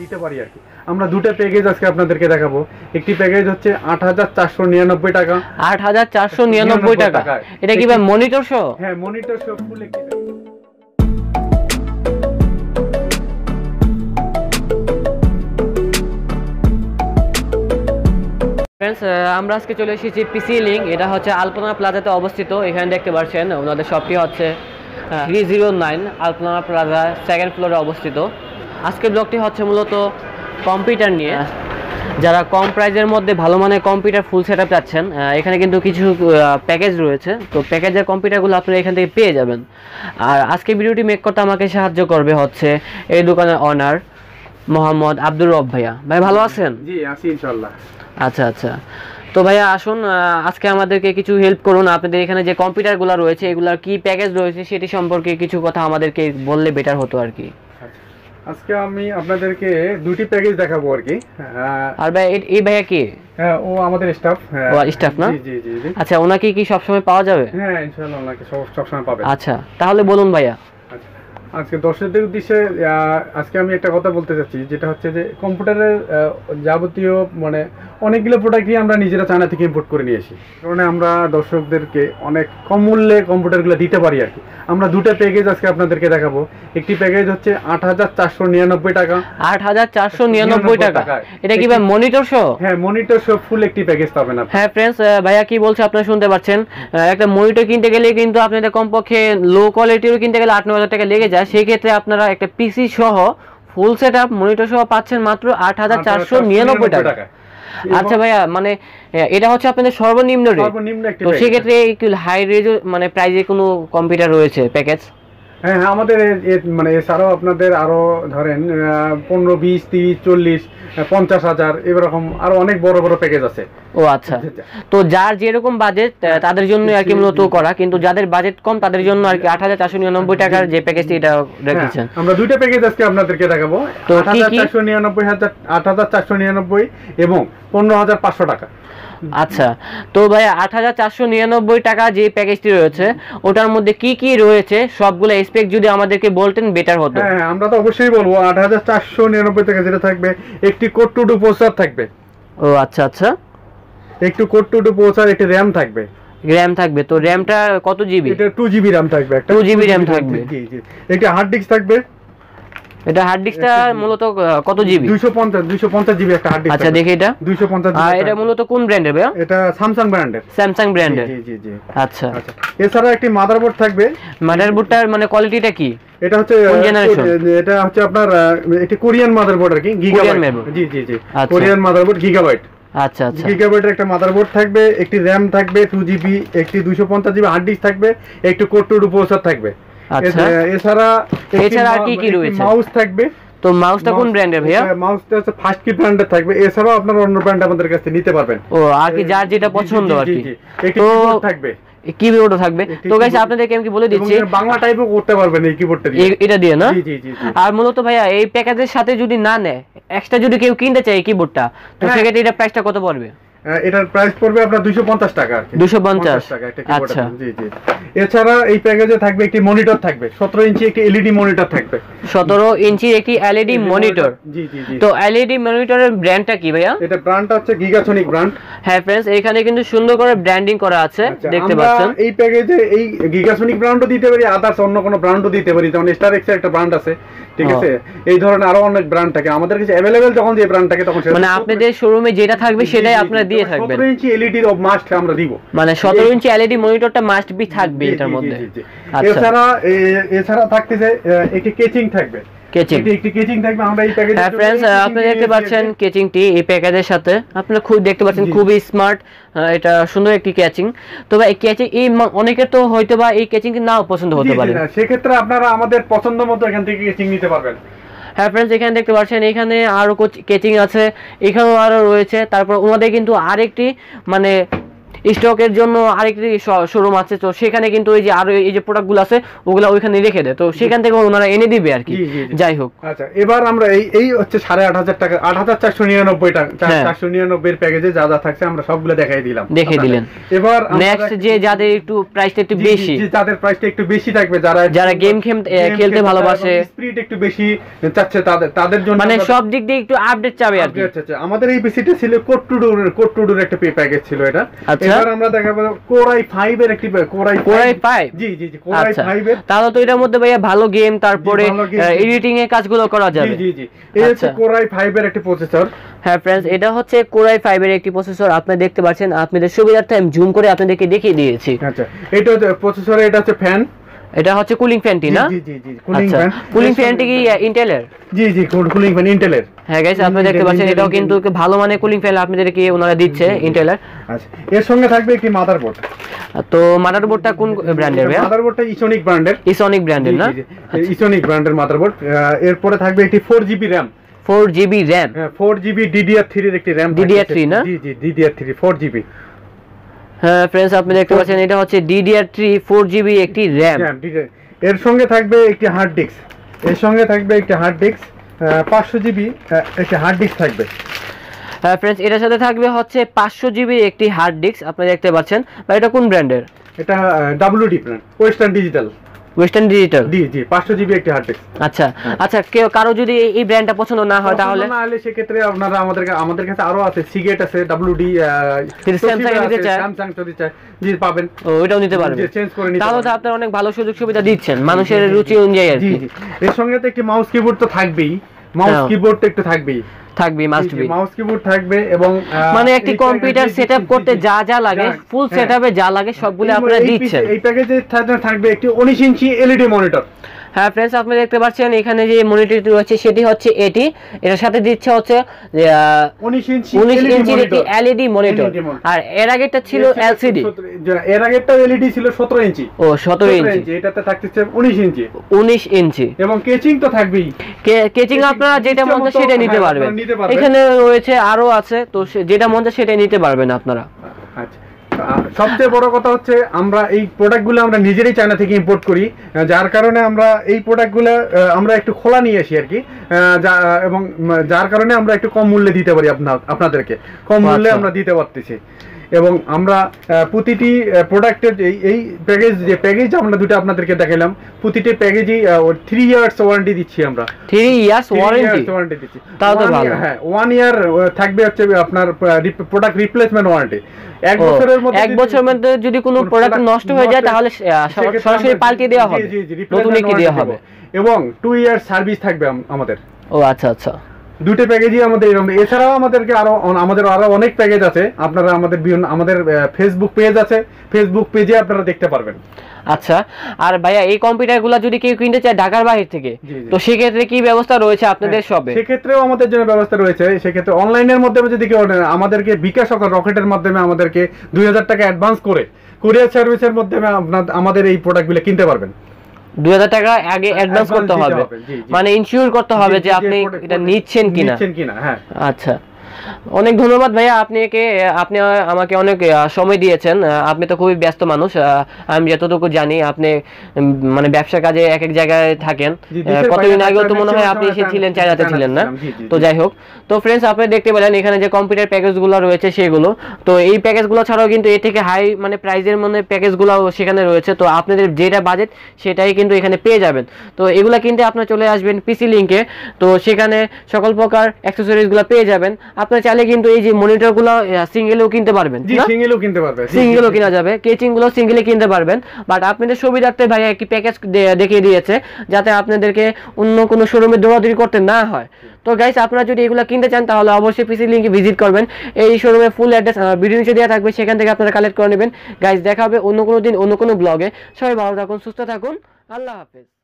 দিতে পারি আর কি আমরা দুটো প্যাকেজ আজকে আপনাদেরকে দেখাবো একটি প্যাকেজ হচ্ছে আট হাজার চারশো নিরানব্বই টাকা আট হাজার চারশো নিরানব্বই টাকা এটা কি ভাই মনিটর শো হ্যাঁ মনিটর শো আমরা আজকে চলে এসেছি পিসি লিঙ্ক এটা হচ্ছে আলপনা প্লাজাতে অবস্থিত এখানে দেখতে পাচ্ছেন ওনাদের শপটি হচ্ছে three zero nine Alpana plaza second ফ্লোরে অবস্থিত আজকের ব্লগটি হচ্ছে মূলত কম্পিউটার নিয়ে যারা কম প্রাইজের মধ্যে ভালো মানের কম্পিউটার ফুল সেট আপ চাচ্ছেন এখানে কিন্তু কিছু প্যাকেজ রয়েছে তো প্যাকেজের কম্পিউটারগুলো আপনারা এখান থেকে পেয়ে যাবেন আর আজকে ভিডিওটি মেক করতে আমাকে সাহায্য করবে হচ্ছে এই দোকানের অনার মোহাম্মদ আব্দুর রব ভাইয়া ভাই ভালো আছেন জি আছি ইনশাআল্লাহ আচ্ছা আচ্ছা তো ভাইয়া আসুন আজকে আমাদেরকে কিছু হেল্প করুন আপনাদের এখানে যে কম্পিউটারগুলো রয়েছে এগুলার কি প্যাকেজ রয়েছে সেটি সম্পর্কে কিছু কথা আমাদেরকে বললে বেটার হতো আর কি আজকে আমি আপনাদেরকে দুটি প্যাকেজ দেখাবো আর কি আর ভাই এই ভাইয়া কি হ্যাঁ ও আমাদের স্টাফ হ্যাঁ। ও স্টাফ না জি জি জি আচ্ছা ওনাকে কি সবসময় পাওয়া যাবে হ্যাঁ ইনশাআল্লাহ ওনাকে সব সবসময় পাবে আচ্ছা তাহলে বলুন ভাইয়া আজকে দর্শকদের উদ্দেশ্যে আজকে আমি একটা কথা বলতে চাচ্ছি যেটা হচ্ছে যে কম্পিউটারের যাবতীয় মানে অনেকগুলো প্রোডাক্টই আমরা নিজেরা চায়না থেকে ইম্পোর্ট করে নিয়ে আসি কারণে আমরা দর্শকদেরকে অনেক কম মূল্যে কম্পিউটারগুলো দিতে পারি আর কি আমরা দুটো প্যাকেজ আজকে আপনাদেরকে দেখাবো একটি প্যাকেজ হচ্ছে আট হাজার চারশো নিরানব্বই টাকা আট হাজার চারশো নিরানব্বই টাকা এটা কি ভাই মনিটর শো হ্যাঁ মনিটর শো ফুল একটি প্যাকেজ পাবেন আপনি হ্যাঁ ফ্রেন্ডস ভাইয়া কি বলছে আপনারা শুনতে পাচ্ছেন একটা মনিটর কিনতে গেলে কিন্তু আপনি এটা কমপক্ষে লো কোয়ালিটিরও কিনতে গেলে আট নয় হাজার টাকা লেগে যায় যায় সেক্ষেত্রে আপনারা একটা পিসি সহ ফুল সেট আপ মনিটর সহ পাচ্ছেন মাত্র আট হাজার চারশো নিরানব্বই টাকা আচ্ছা ভাইয়া মানে এটা হচ্ছে আপনাদের সর্বনিম্ন রেট তো সেক্ষেত্রে হাই রেজ মানে প্রাইজে কোনো কম্পিউটার রয়েছে প্যাকেজ হ্যাঁ হ্যাঁ আমাদের মানে এছাড়াও আপনাদের আরও ধরেন পনেরো বিশ তিরিশ চল্লিশ পঞ্চাশ হাজার এরকম আরো অনেক বড় বড় প্যাকেজ আছে ও আচ্ছা তো যার যেরকম বাজেট হ্যাঁ, তাদের জন্য আর কি মূলত করা কিন্তু যাদের বাজেট কম তাদের জন্য আর কি আট হাজার চারশো নিরানব্বই হ্যাঁ, টাকার যে প্যাকেজটি এটা হ্যাঁ, রেখেছেন আমরা দুইটা প্যাকেজ আজকে আপনাদেরকে দেখাবো আট হাজার চারশো নিরানব্বই হাজার আট হাজার চারশো নিরানব্বই এবং পনেরো হাজার পাঁচশো টাকা আচ্ছা তো ভাই আট হাজার চারশো নিরানব্বই টাকা যে প্যাকেজটি রয়েছে ওটার মধ্যে কি কি রয়েছে সবগুলো স্পেক যদি আমাদেরকে বলতেন বেটার হতো হ্যাঁ, হ্যাঁ, আমরা তো অবশ্যই বলবো আট হাজার চারশো নিরানব্বই টাকা যেটা থাকবে একটি কোড টু টু প্রসার থাকবে ও আচ্ছা আচ্ছা একটু কোড টু টু প্রসার একটি র্যাম থাকবে র্যাম থাকবে তো র্যামটা কত জিবি এটা টু জিবি র্যাম থাকবে একটা টু জিবি র্যাম থাকবে জি জি একটি হার্ড ডিস্ক থাকবে এটা হার্ড ডিস্কটা মূলত কত জিবি 250 250 জিবি একটা হার্ড আচ্ছা দেখি এটা 250 আর এটা মূলত কোন ব্র্যান্ডের ভাই এটা স্যামসাং ব্র্যান্ডের স্যামসাং ব্র্যান্ডের জি জি জি আচ্ছা আচ্ছা এছাড়া একটি মাদারবোর্ড থাকবে মাদারবোর্ডটার মানে কোয়ালিটিটা কি এটা হচ্ছে এটা হচ্ছে আপনার একটি কোরিয়ান মাদারবোর্ড আর কি গিগাবাইট জি জি জি কোরিয়ান মাদারবোর্ড গিগাবাইট আচ্ছা আচ্ছা গিগাবাইটের একটা মাদারবোর্ড থাকবে একটি র্যাম থাকবে টু জিবি একটি দুশো পঞ্চাশ জিবি হার্ড ডিস্ক থাকবে একটি কোড টু প্রসেসর থাকবে যার যেটা পছন্দ কি থাকবে তো কি বলে দিচ্ছি বাংলা করতে না আর মূলত ভাইয়া এই প্যাকেজের সাথে যদি না নেয় এক্সট্রা যদি কেউ কিনতে চায় কিবোর্ডটা তো হ্যাঁ। সেক্ষেত্রে এটা প্রাইসটা কত পড়বে এটার প্রাইস পড়বে আপনার 250 টাকা 250 টাকা একটা কিবোর্ড আচ্ছা। জি জি এছাড়া এই প্যাকেজে থাকবে একটি মনিটর থাকবে 17 ইঞ্চি একটি এলইডি মনিটর থাকবে 17 ইঞ্চি একটি এলইডি মনিটর জি জি জি তো এলইডি মনিটরের ব্র্যান্ডটা কি ভাইয়া এটা ব্র্যান্ডটা হচ্ছে ব্র্যান্ড হ্যাঁ फ्रेंड्स এখানে কিন্তু সুন্দর করে ব্র্যান্ডিং করা আছে আচ্ছা, দেখতে পাচ্ছেন এই প্যাকেজে এই ব্র্যান্ডও দিতে পারি আদার্স অন্য কোনো ব্র্যান্ডও দিতে পারি যেমন স্টার এক্সের একটা ব্র্যান্ড আছে ঠিক আছে এই ধরনের আরো অনেক ব্র্যান্ড থাকে আমাদের কাছে अवेलेबल যখন যে ব্র্যান্ড থাকে তখন মানে আপনাদের শোরুমে যেটা থাকবে সেটাই আপনারা দিয়ে থাকবে 17 ইঞ্চি এলইডি অফ মাস্ট আমরা দিব মানে 17 ইঞ্চি এলইডি মনিটরটা মাস্ট বি থাকবে এটার মধ্যে আচ্ছা। এছাড়া এছাড়া থাকতেছে একটি কেচিং থাকবে কেচিং একটি কেচিং থাকবে আমরা এই প্যাকেজে হ্যাঁ फ्रेंड्स আপনি দেখতে পাচ্ছেন এই প্যাকেজের সাথে আপনি খুব দেখতে পাচ্ছেন খুবই স্মার্ট এটা সুন্দর একটি ক্যাচিং তবে ভাই এই অনেকের তো হয়তো বা এই ক্যাচিং নাও পছন্দ হতে পারে সেক্ষেত্রে আপনারা আমাদের পছন্দ মতো এখান থেকে নিতে পারবেন হ্যাঁ ফ্রেন্ডস এখানে দেখতে পাচ্ছেন এখানে আরও কেচিং আছে এখানেও আরও রয়েছে তারপর ওনাদের কিন্তু আরেকটি মানে স্টকের জন্য আরেকটি শোরুম আছে তো সেখানে কিন্তু ওই যে আরো এই যে প্রোডাক্টগুলো আছে ওগুলা ওইখানে রেখে দেয় তো সেখান থেকে ওনারা এনে দিবে আর কি যাই হোক আচ্ছা এবার আমরা এই এই হচ্ছে সাড়ে আট হাজার টাকা আট হাজার চারশো নিরানব্বই টাকা হ্যাঁ। চারশো নিরানব্বই এর প্যাকেজে যা যা থাকছে আমরা সবগুলো দেখাই দিলাম দেখিয়ে দিলেন এবার নেক্সট যে যাদের একটু প্রাইসটা একটু বেশি যাদের প্রাইসটা একটু বেশি থাকবে যারা যারা গেম খেলতে ভালোবাসে স্পিরিট একটু বেশি চাচ্ছে তাদের তাদের জন্য মানে সব দিক দিয়ে একটু আপডেট চাবে আর কি আচ্ছা আমাদের এই পিসিটা ছিল quote to door quote to door একটা পে প্যাকেজ ছিল এটা আচ্ছা, আচ্ছা। তাহলে তো এটার মধ্যে ভাইয়া ভালো গেম তারপরে এডিটিং এর কাজগুলো করা যাবে জি জি কোরাই 5 আচ্ছা। এর একটি প্রসেসর হ্যাঁ ফ্রেন্ডস এটা হচ্ছে কোরাই ফাইভ এর একটি প্রসেসর আপনি দেখতে পাচ্ছেন আপনাদের সুবিধার্থে আমি জুম করে আপনাদেরকে দেখিয়ে দিয়েছি আচ্ছা এটা প্রসেসর এটা হচ্ছে ফ্যান এটা হচ্ছে কুলিং ফ্যানটি না জি জি জি কুলিং ফ্যান কুলিং ফ্যানটি কি ইন্টেলের জি জি কুলিং ফ্যান ইন্টেলের হ্যাঁ গাইস আপনি দেখতে পাচ্ছেন এটাও কিন্তু ভালো মানে কুলিং ফ্যান কি ওনারা দিচ্ছে ইন্টেলের আচ্ছা এর সঙ্গে থাকবে একটি মাদারবোর্ড তো মাদারবোর্ডটা কোন ব্র্যান্ডের ভাই মাদারবোর্ডটা ইসোনিক ব্র্যান্ডের ইসোনিক ব্র্যান্ডের না ইসোনিক ব্র্যান্ডের মাদারবোর্ড এরপরে থাকবে একটি 4GB RAM 4GB RAM হ্যাঁ 4GB DDR3 এর একটি RAM DDR3 না জি জি DDR3 4GB হ্যাঁ फ्रेंड्स আপনি দেখতে পাচ্ছেন এটা হচ্ছে DDR3 4GB একটি RAM হ্যাঁ, এর সঙ্গে থাকবে একটি হার্ড ডিস্ক এর সঙ্গে থাকবে একটি হার্ড ডিস্ক 500GB একটি হার্ড ডিস্ক থাকবে হ্যাঁ ফ্রেন্ডস এটার সাথে থাকবে হচ্ছে 500GB একটি হার্ড ডিস্ক আপনি দেখতে পাচ্ছেন বা এটা কোন ব্র্যান্ডের এটা WD brand western digital western digital জি জি 500 জিবি একটা হার্ড ডিস্ক আচ্ছা আচ্ছা কেউ কারো যদি এই ব্র্যান্ডটা পছন্দ না হয় তাহলে না হলে ক্ষেত্রে আপনারা আমাদের আমাদের কাছে আরো আছে সিগেট আছে ডব্লিউডি স্যামসাং নিতে চায় স্যামসাং যদি চায় জি পাবেন ও এটাও নিতে পারবেন জি চেঞ্জ করে নিতে তাহলে তো আপনারা অনেক ভালো সুযোগ সুবিধা দিচ্ছেন মানুষের রুচি অনুযায়ী আর কি জি এর সঙ্গে তো একটি মাউস কিবোর্ড তো থাকবেই মাউস হ্যাঁ। কিবোর্ড তো একটু থাকবেই থাকবে মাস্ট বি মাউস কিবোর্ড থাকবে এবং মানে একটি কম্পিউটার সেটআপ করতে যা যা লাগে ফুল সেটআপে হ্যাঁ। যা লাগে সবগুলো আপনারা দিচ্ছেন এই প্যাকেজে থাকবে একটি 19 ইঞ্চি এলইডি মনিটর e হ্যাঁ ফ্রেন্ডস আপনি দেখতে পাচ্ছেন এখানে যে মনিটরটি রয়েছে সেটি হচ্ছে এটি এটার সাথে দিচ্ছে হচ্ছে উনিশ ইঞ্চির একটি এলইডি মনিটর আর এর আগেরটা ছিল এলসিডি এর আগেরটা এলইডি ছিল সতেরো ইঞ্চি ও সতেরো ইঞ্চি এটাতে থাকতেছে উনিশ ইঞ্চি উনিশ ইঞ্চি এবং কেচিং তো থাকবেই কেচিং আপনারা যেটা মন চায় সেটা হ্যাঁ, নিতে পারবেন এখানে রয়েছে আরো আছে তো যেটা মন চায় সেটাই নিতে পারবেন আপনারা আচ্ছা সবচেয়ে বড় কথা হচ্ছে আমরা এই প্রোডাক্টগুলো আমরা নিজেরই চায়না থেকে ইম্পোর্ট করি যার কারণে আমরা এই প্রোডাক্টগুলো আমরা একটু খোলা নিয়ে আসি আর কি এবং যার কারণে আমরা একটু কম মূল্যে দিতে পারি আপনার আপনাদেরকে কম আচ্ছা। মূল্যে আমরা দিতে পারতেছি এবং আমরা প্রতিটি প্রোডাক্টের এই প্যাকেজ যে প্যাকেজ আমরা দুটো আপনাদেরকে দেখালাম প্রতিটি প্যাকেজই থ্রি ইয়ার্স ওয়ারেন্টি দিচ্ছি আমরা থ্রি ইয়ার্স ওয়ারেন্টি দিচ্ছি হ্যাঁ ওয়ান ইয়ার থাকবে হচ্ছে আপনার প্রোডাক্ট রিপ্লেসমেন্ট ওয়ারেন্টি এক বছরের মধ্যে এক বছরের মধ্যে যদি কোনো প্রোডাক্ট নষ্ট হয়ে যায় তাহলে সরাসরি পাল্টে দেওয়া হবে নতুন কি দেওয়া হবে এবং 2 ইয়ার সার্ভিস থাকবে আমাদের ও আচ্ছা আচ্ছা দুটো প্যাকেজই আমাদের এরকম এছাড়াও আমাদেরকে আরো আমাদের আরো অনেক প্যাকেজ আছে আপনারা আমাদের বিভিন্ন আমাদের ফেসবুক পেজ আছে ফেসবুক পেজে আপনারা দেখতে পারবেন আচ্ছা আর ভাইয়া এই কম্পিউটারগুলো যদি কেউ কিনতে চায় ঢাকার বাহির থেকে তো সেক্ষেত্রে কি ব্যবস্থা রয়েছে হ্যাঁ, আপনাদের সবে সেক্ষেত্রেও আমাদের জন্য ব্যবস্থা রয়েছে সেক্ষেত্রে অনলাইনের মাধ্যমে যদি কেউ আমাদেরকে বিকাশ রকেটের মাধ্যমে আমাদেরকে দুই হাজার টাকা অ্যাডভান্স করে কুরিয়ার সার্ভিসের মাধ্যমে আমাদের এই প্রোডাক্টগুলো কিনতে পারবেন দুই হাজার টাকা আগে অ্যাডভান্স করতে হবে মানে ইনসিওর করতে হবে যে আপনি এটা নিচ্ছেন কিনা হ্যাঁ। আচ্ছা অনেক ধন্যবাদ ভাইয়া আপনাকে আপনি আমাকে অনেক সময় দিয়েছেন আপনি তো খুবই ব্যস্ত মানুষ আমি যতটুকু জানি আপনি মানে ব্যবসা কাজে এক এক জায়গায় থাকেন কতদিন আগেও তো মনে হয় আপনি এসেছিলেন চাইনাতে ছিলেন না তো যাই হোক তো ফ্রেন্ডস আপনি দেখতে পেলেন এখানে যে কম্পিউটার প্যাকেজগুলো রয়েছে সেগুলো তো এই প্যাকেজগুলো ছাড়াও কিন্তু এ থেকে হাই মানে প্রাইজের মানে প্যাকেজগুলো সেখানে রয়েছে তো আপনাদের যেটা বাজেট সেটাই কিন্তু এখানে পেয়ে যাবেন তো এগুলো কিনতে আপনার চলে আসবেন পিসি লিঙ্কে তো সেখানে সকল প্রকার অ্যাক্সেসরিজগুলো পেয়ে যাবেন আপনি চাইলে কিন্তু এই যে মনিটর মনিটরগুলো সিঙ্গেলও কিনতে পারবেন জি সিঙ্গেলও কিনতে পারবেন সিঙ্গেলও কেনা যাবে কেচিং গুলো সিঙ্গেলে কিনতে পারবেন বাট আপনাদের সুবিধার্থে ভাই একটি প্যাকেজ দেখিয়ে দিয়েছে যাতে আপনাদেরকে অন্য কোনো শোরুমে দৌড়াদৌড়ি করতে না হয় তো গাইস আপনারা যদি এগুলো কিনতে চান তাহলে অবশ্যই পিসি লিঙ্কে ভিজিট করবেন এই শোরুমে ফুল অ্যাড্রেস ভিডিও নিচে দেওয়া থাকবে সেখান থেকে আপনারা কালেক্ট করে নেবেন গাইস দেখা হবে অন্য কোনো দিন অন্য কোনো ব্লগে সবাই ভালো থাকুন সুস্থ থাকুন আল্লাহ হাফেজ